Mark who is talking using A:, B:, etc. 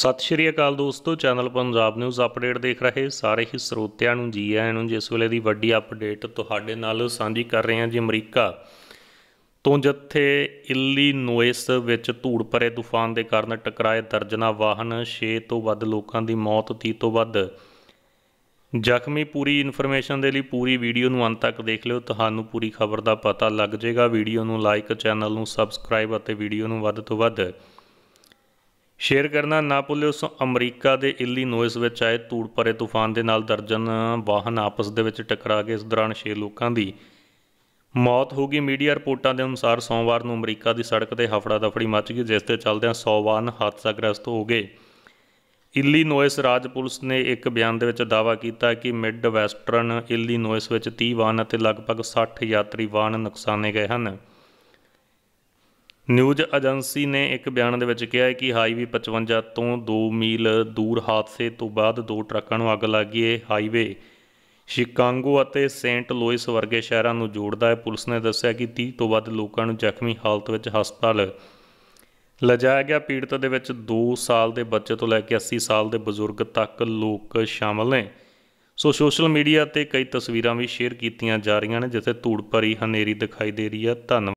A: ਸਤਿ ਸ਼੍ਰੀ ਅਕਾਲ ਦੋਸਤੋ channel Punjab news update ਦੇਖ ਰਹੇ ਸਾਰੇ ਹੀ ਸਰੋਤਿਆਂ ਨੂੰ ਜੀ ਆਇਆਂ ਨੂੰ ਜਿਸ ਵੇਲੇ ਦੀ ਵੱਡੀ ਅਪਡੇਟ ਤੁਹਾਡੇ ਨਾਲ ਸਾਂਝੀ ਕਰ ਰਹੇ ਹਾਂ ਜੀ ਅਮਰੀਕਾ ਤੋਂ ਜਿੱਥੇ ਇਲੀਨੋਇਸ ਵਿੱਚ ਧੂੜ ਭਰੇ ਤੂਫਾਨ ਦੇ ਕਾਰਨ ਟਕਰਾਏ ਦਰਜਨਾ ਵਾਹਨ 6 ਤੋਂ ਵੱਧ ਲੋਕਾਂ ਦੀ ਮੌਤ 30 ਤੋਂ ਵੱਧ ਜ਼ਖਮੀ ਪੂਰੀ ਇਨਫੋਰਮੇਸ਼ਨ ਦੇ ਲਈ ਪੂਰੀ ਵੀਡੀਓ ਨੂੰ ਅੰਤ ਤੱਕ ਦੇਖ ਲਿਓ ਤੁਹਾਨੂੰ ਪੂਰੀ ਖਬਰ ਦਾ ਪਤਾ ਲੱਗ ਜਾਏਗਾ ਵੀਡੀਓ ਨੂੰ ਲਾਈਕ ਚੈਨਲ ਨੂੰ ਸਬਸਕ੍ਰਾਈਬ ਅਤੇ ਵੀਡੀਓ ਨੂੰ ਵੱਧ ਤੋਂ ਵੱਧ ਸ਼ੇਅਰ ਕਰਨਾ ਨਾ ਭੁੱਲਿਓ ਸੋ ਅਮਰੀਕਾ ਦੇ ਇਲੀਨੋਇਸ ਵਿੱਚ ਆਏ ਧੂੜ ਭਰੇ ਤੂਫਾਨ ਦੇ ਨਾਲ ਦਰਜਨ ਵਾਹਨ ਆਪਸ ਦੇ ਵਿੱਚ ਟਕਰਾ ਗਏ ਇਸ ਦੌਰਾਨ 6 ਲੋਕਾਂ ਦੀ ਮੌਤ ਹੋ ਗਈ ਮੀਡੀਆ ਰਿਪੋਰਟਾਂ ਦੇ ਅਨੁਸਾਰ ਸੋਮਵਾਰ ਨੂੰ ਅਮਰੀਕਾ ਦੀ ਸੜਕ ਤੇ ਹਫੜਾ ਦਫੜੀ ਮਚ ਗਈ ਜਿਸ ਤੇ ਚੱਲਦਿਆਂ 100 ਵਾਹਨ ਹਾਦਸਾਗ੍ਰਸਤ ਹੋ ਗਏ ਇਲੀਨੋਇਸ ਰਾਜ ਪੁਲਿਸ ਨੇ ਇੱਕ ਬਿਆਨ ਦੇ ਵਿੱਚ ਦਾਅਵਾ ਕੀਤਾ ਕਿ ਮਿਡ ਵੈਸਟਰਨ ਇਲੀਨੋਇਸ ਵਿੱਚ 30 ਵਾਹਨ ਅਤੇ ਲਗਭਗ 60 ਯਾਤਰੀ ਵਾਹਨ ਨੁਕਸਾਨੇ ਗਏ ਹਨ ਨਿਊਜ਼ ਏਜੰਸੀ ਨੇ ਇੱਕ ਬਿਆਨ ਦੇ ਵਿੱਚ ਕਿਹਾ ਹੈ ਕਿ ਹਾਈਵੇ 55 ਤੋਂ 2 ਮੀਲ ਦੂਰ ਹਾਦਸੇ ਤੋਂ ਬਾਅਦ ਦੋ ਟਰੱਕਾਂ ਨੂੰ ਅੱਗ ਲੱਗੀ ਹੈ ਹਾਈਵੇ ਸ਼ਿਕਾਗੋ ਅਤੇ ਸੇਂਟ ਲੂਇਸ ਵਰਗੇ ਸ਼ਹਿਰਾਂ ਨੂੰ ਜੋੜਦਾ ਹੈ ਪੁਲਿਸ ਨੇ ਦੱਸਿਆ ਕਿ 30 ਤੋਂ ਵੱਧ ਲੋਕਾਂ ਨੂੰ ਜ਼ਖਮੀ ਹਾਲਤ ਵਿੱਚ ਹਸਪਤਾਲ ਲਿਜਾਇਆ ਗਿਆ ਪੀੜਤ ਦੇ ਵਿੱਚ 2 ਸਾਲ ਦੇ ਬੱਚੇ ਤੋਂ ਲੈ ਕੇ 80 ਸਾਲ ਦੇ ਬਜ਼ੁਰਗ ਤੱਕ ਲੋਕ ਸ਼ਾਮਲ ਨੇ ਸੋ ਸੋਸ਼ਲ ਮੀਡੀਆ ਤੇ ਕਈ ਤਸਵੀਰਾਂ ਵੀ ਸ਼ੇਅਰ ਕੀਤੀਆਂ ਜਾ ਰਹੀਆਂ ਨੇ ਜਿੱਥੇ ਧੂੜ ਭਰੀ ਹਨੇਰੀ ਦਿਖਾਈ ਦੇ ਰਹੀ ਹੈ ਧੰਨਵਾਦ